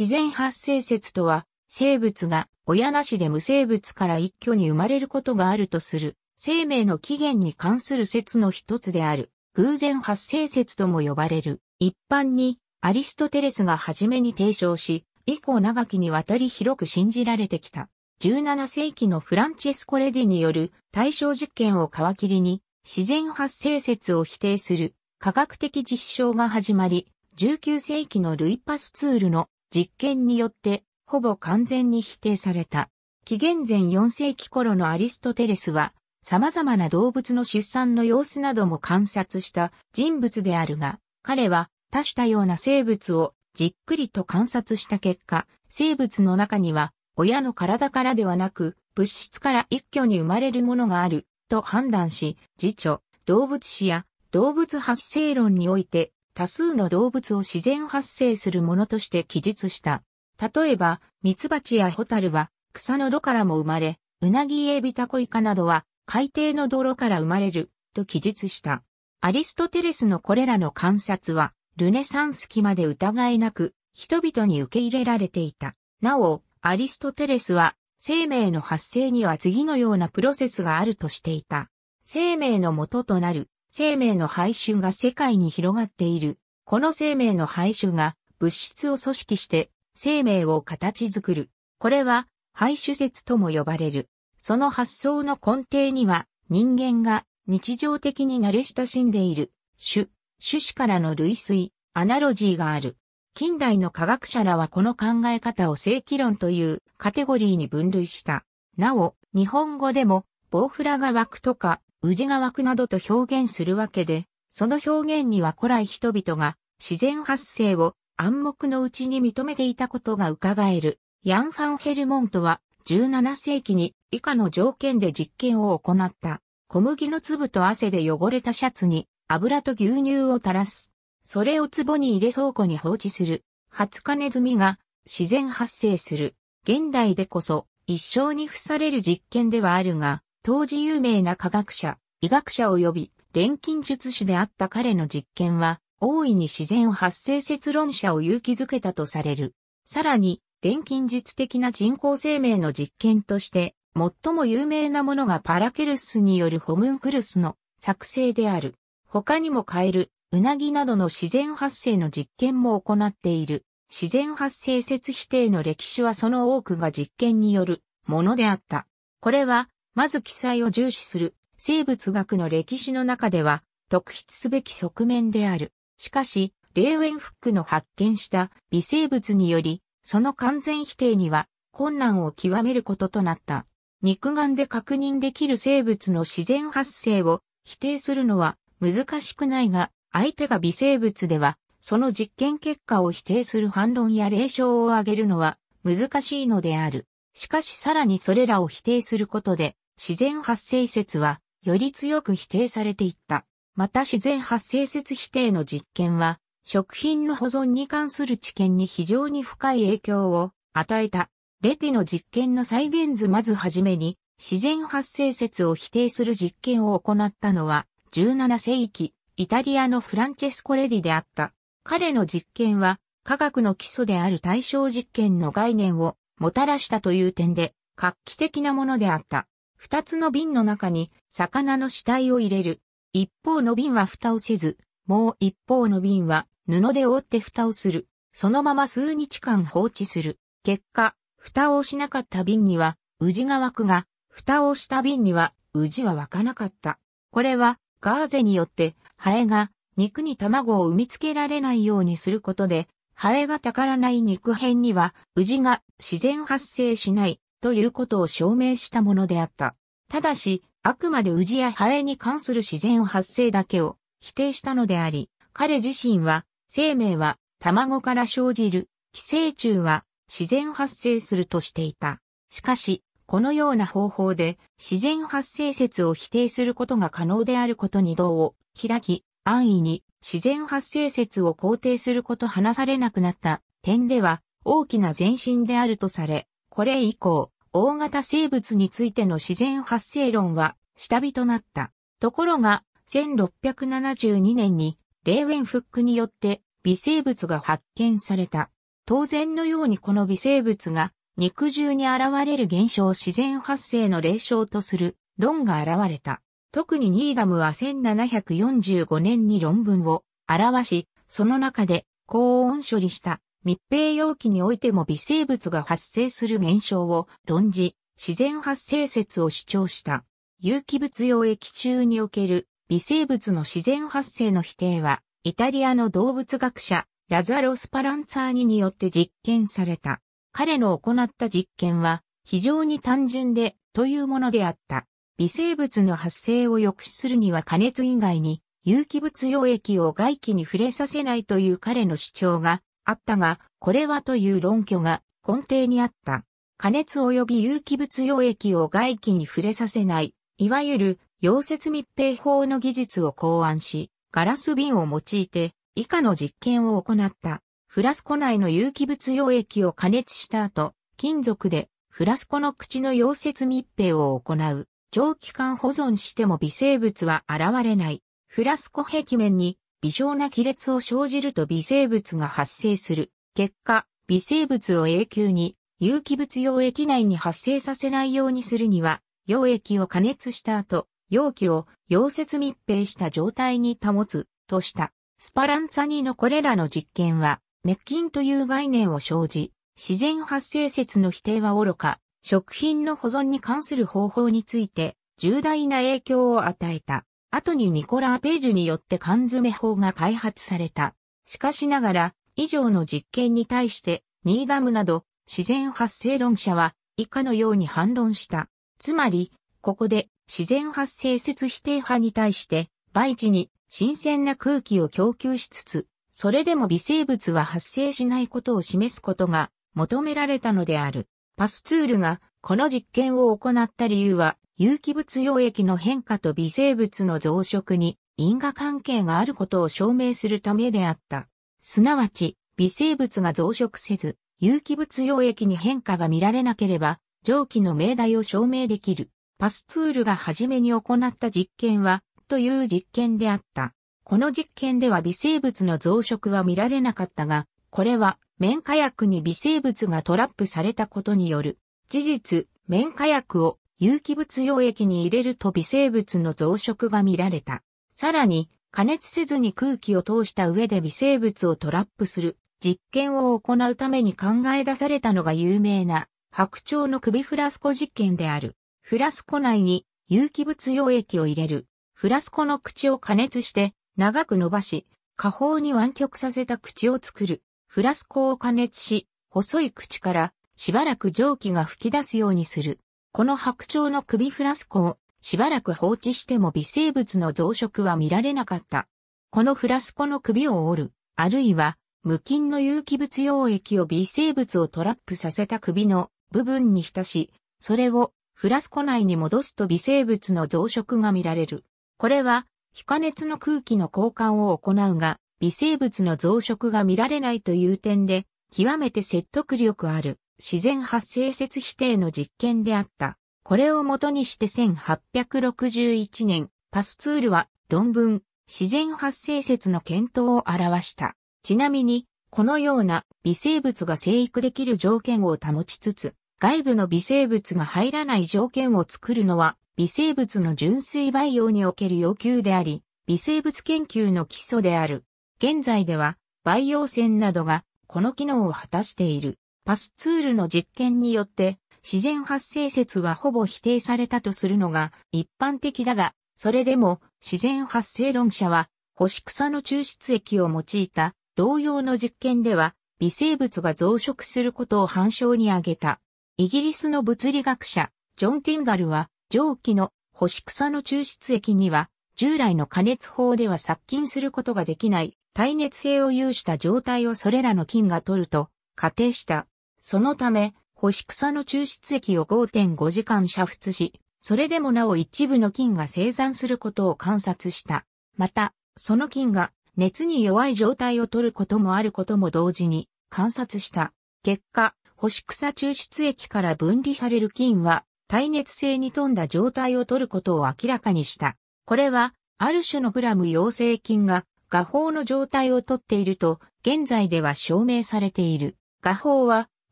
自然発生説とは、生物が親なしで無生物から一挙に生まれることがあるとする、生命の起源に関する説の一つである、偶然発生説とも呼ばれる。一般に、アリストテレスが初めに提唱し、以降長きにわたり広く信じられてきた。17世紀のフランチェスコ・レディによる対象実験を皮切りに、自然発生説を否定する科学的実証が始まり、19世紀のルイパスツールの実験によってほぼ完全に否定された。紀元前4世紀頃のアリストテレスは様々な動物の出産の様子なども観察した人物であるが、彼は多種多様な生物をじっくりと観察した結果、生物の中には親の体からではなく物質から一挙に生まれるものがあると判断し、自著、動物史や動物発生論において多数の動物を自然発生するものとして記述した。例えば、ミツバチやホタルは草の炉からも生まれ、ウナギエビタコイカなどは海底の泥から生まれると記述した。アリストテレスのこれらの観察は、ルネサンス期まで疑いなく、人々に受け入れられていた。なお、アリストテレスは、生命の発生には次のようなプロセスがあるとしていた。生命の元となる生命の排種が世界に広がっている。この生命の排種が物質を組織して生命を形作る。これは排種説とも呼ばれる。その発想の根底には人間が日常的に慣れ親しんでいる種、種子からの類推、アナロジーがある。近代の科学者らはこの考え方を正規論というカテゴリーに分類した。なお、日本語でも、ボウフラが湧くとか、宇治湧くなどと表現するわけで、その表現には古来人々が自然発生を暗黙のうちに認めていたことが伺える。ヤン・ファン・ヘルモントは17世紀に以下の条件で実験を行った。小麦の粒と汗で汚れたシャツに油と牛乳を垂らす。それを壺に入れ倉庫に放置する。20日ネズミが自然発生する。現代でこそ一生に付される実験ではあるが、当時有名な科学者、医学者及び錬金術師であった彼の実験は、大いに自然発生説論者を勇気づけたとされる。さらに、錬金術的な人工生命の実験として、最も有名なものがパラケルスによるホムンクルスの作成である。他にもカエル、ウナギなどの自然発生の実験も行っている。自然発生説否定の歴史はその多くが実験によるものであった。これはまず記載を重視する生物学の歴史の中では特筆すべき側面である。しかし、レーウェンフックの発見した微生物により、その完全否定には困難を極めることとなった。肉眼で確認できる生物の自然発生を否定するのは難しくないが、相手が微生物では、その実験結果を否定する反論や霊障を挙げるのは難しいのである。しかしさらにそれらを否定することで、自然発生説はより強く否定されていった。また自然発生説否定の実験は食品の保存に関する知見に非常に深い影響を与えた。レティの実験の再現図まずはじめに自然発生説を否定する実験を行ったのは17世紀イタリアのフランチェスコ・レディであった。彼の実験は科学の基礎である対象実験の概念をもたらしたという点で画期的なものであった。二つの瓶の中に魚の死体を入れる。一方の瓶は蓋をせず、もう一方の瓶は布で覆って蓋をする。そのまま数日間放置する。結果、蓋をしなかった瓶には、うじが湧くが、蓋をした瓶には、うじは湧かなかった。これは、ガーゼによって、ハエが肉に卵を産みつけられないようにすることで、ハエがたからない肉片には、うじが自然発生しないということを証明したものであった。ただし、あくまで宇治やハエに関する自然発生だけを否定したのであり、彼自身は、生命は卵から生じる、寄生虫は自然発生するとしていた。しかし、このような方法で自然発生説を否定することが可能であることに道を開き、安易に自然発生説を肯定すること話されなくなった点では大きな前進であるとされ、これ以降、大型生物についての自然発生論は下火となった。ところが、1672年にレーウェンフックによって微生物が発見された。当然のようにこの微生物が肉汁に現れる現象を自然発生の霊障とする論が現れた。特にニーダムは1745年に論文を表し、その中で高温処理した密閉容器においても微生物が発生する現象を論じ、自然発生説を主張した。有機物溶液中における微生物の自然発生の否定は、イタリアの動物学者、ラザロ・スパランツァーニによって実験された。彼の行った実験は、非常に単純で、というものであった。微生物の発生を抑止するには加熱以外に、有機物溶液を外気に触れさせないという彼の主張が、あったが、これはという論拠が根底にあった。加熱及び有機物溶液を外気に触れさせない、いわゆる溶接密閉法の技術を考案し、ガラス瓶を用いて以下の実験を行った。フラスコ内の有機物溶液を加熱した後、金属でフラスコの口の溶接密閉を行う。長期間保存しても微生物は現れない。フラスコ壁面に微小な亀裂を生じると微生物が発生する。結果、微生物を永久に有機物溶液内に発生させないようにするには、溶液を加熱した後、容器を溶接密閉した状態に保つとした。スパランツァニのこれらの実験は、滅菌という概念を生じ、自然発生説の否定は愚か、食品の保存に関する方法について重大な影響を与えた。後にニコラ・アペールによって缶詰法が開発された。しかしながら、以上の実験に対して、ニーダムなど、自然発生論者は、以下のように反論した。つまり、ここで、自然発生説否定派に対して、培地に新鮮な空気を供給しつつ、それでも微生物は発生しないことを示すことが求められたのである。パスツールがこの実験を行った理由は、有機物溶液の変化と微生物の増殖に因果関係があることを証明するためであった。すなわち、微生物が増殖せず、有機物溶液に変化が見られなければ、蒸気の命題を証明できる。パスツールが初めに行った実験は、という実験であった。この実験では微生物の増殖は見られなかったが、これは、綿火薬に微生物がトラップされたことによる。事実、綿火薬を有機物溶液に入れると微生物の増殖が見られた。さらに、加熱せずに空気を通した上で微生物をトラップする実験を行うために考え出されたのが有名な白鳥の首フラスコ実験である。フラスコ内に有機物溶液を入れる。フラスコの口を加熱して長く伸ばし、下方に湾曲させた口を作る。フラスコを加熱し、細い口からしばらく蒸気が吹き出すようにする。この白鳥の首フラスコをしばらく放置しても微生物の増殖は見られなかった。このフラスコの首を折る、あるいは無菌の有機物溶液を微生物をトラップさせた首の部分に浸し、それをフラスコ内に戻すと微生物の増殖が見られる。これは、非加熱の空気の交換を行うが、微生物の増殖が見られないという点で、極めて説得力ある自然発生説否定の実験であった。これをもとにして1861年、パスツールは論文、自然発生説の検討を表した。ちなみに、このような微生物が生育できる条件を保ちつつ、外部の微生物が入らない条件を作るのは、微生物の純粋培養における要求であり、微生物研究の基礎である。現在では、培養腺などがこの機能を果たしている。パスツールの実験によって、自然発生説はほぼ否定されたとするのが一般的だが、それでも自然発生論者は、干し草の抽出液を用いた同様の実験では、微生物が増殖することを反証に挙げた。イギリスの物理学者、ジョン・ティンガルは、蒸気の干し草の抽出液には、従来の加熱法では殺菌することができない耐熱性を有した状態をそれらの菌が取ると仮定した。そのため、干し草の抽出液を5.5時間煮沸し、それでもなお一部の菌が生産することを観察した。また、その菌が熱に弱い状態を取ることもあることも同時に観察した。結果、干し草抽出液から分離される菌は耐熱性に富んだ状態を取ることを明らかにした。これは、ある種のグラム陽性菌が画法の状態をとっていると、現在では証明されている。画法は、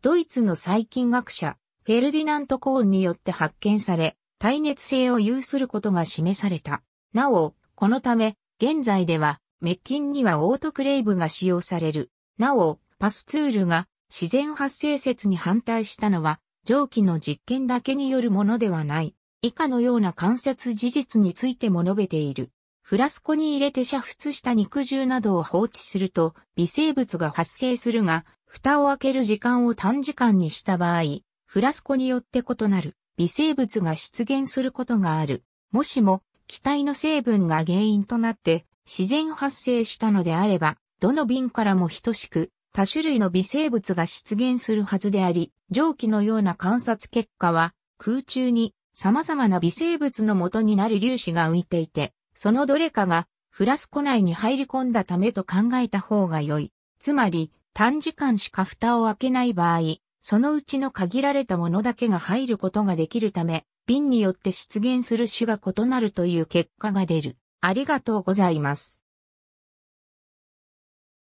ドイツの細菌学者、フェルディナント・コーンによって発見され、耐熱性を有することが示された。なお、このため、現在では、滅菌にはオートクレイブが使用される。なお、パスツールが自然発生説に反対したのは、蒸気の実験だけによるものではない。以下のような観察事実についても述べている。フラスコに入れて煮沸した肉汁などを放置すると微生物が発生するが、蓋を開ける時間を短時間にした場合、フラスコによって異なる微生物が出現することがある。もしも、気体の成分が原因となって自然発生したのであれば、どの瓶からも等しく多種類の微生物が出現するはずであり、蒸気のような観察結果は空中に様々な微生物の元になる粒子が浮いていて、そのどれかがフラスコ内に入り込んだためと考えた方が良い。つまり、短時間しか蓋を開けない場合、そのうちの限られたものだけが入ることができるため、瓶によって出現する種が異なるという結果が出る。ありがとうございます。